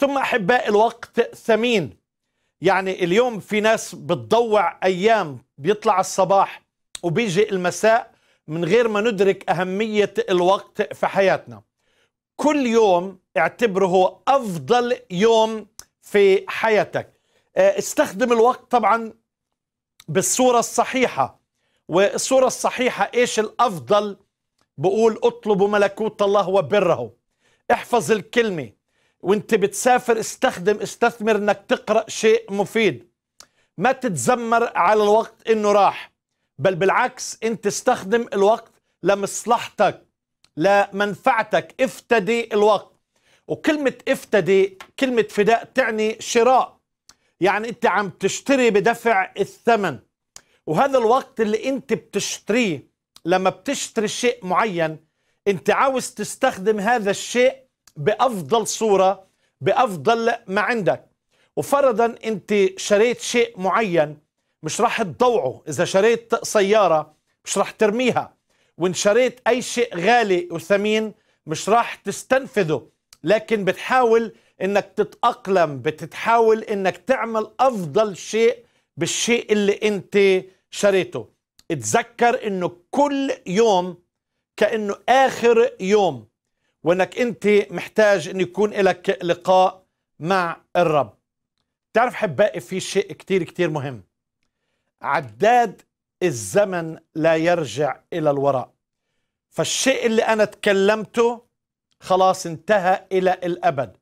ثم احباء الوقت ثمين يعني اليوم في ناس بتضوع ايام بيطلع الصباح وبيجي المساء من غير ما ندرك اهميه الوقت في حياتنا كل يوم اعتبره هو افضل يوم في حياتك آه، استخدم الوقت طبعا بالصوره الصحيحه والصوره الصحيحه ايش الافضل بقول اطلبوا ملكوت الله وبره احفظ الكلمه وانت بتسافر استخدم استثمر انك تقرأ شيء مفيد ما تتذمر على الوقت انه راح بل بالعكس انت استخدم الوقت لمصلحتك لمنفعتك افتدي الوقت وكلمة افتدي كلمة فداء تعني شراء يعني انت عم تشتري بدفع الثمن وهذا الوقت اللي انت بتشتريه لما بتشتري شيء معين انت عاوز تستخدم هذا الشيء بافضل صوره بافضل ما عندك وفرضا انت شريت شيء معين مش راح تضوعه اذا شريت سياره مش راح ترميها وان شريت اي شيء غالي وثمين مش راح تستنفذه لكن بتحاول انك تتاقلم بتحاول انك تعمل افضل شيء بالشيء اللي انت شريته اتذكر انه كل يوم كانه اخر يوم وانك انت محتاج ان يكون لك لقاء مع الرب تعرف حبائي في شيء كتير كتير مهم عداد الزمن لا يرجع الى الوراء فالشيء اللي انا تكلمته خلاص انتهى الى الابد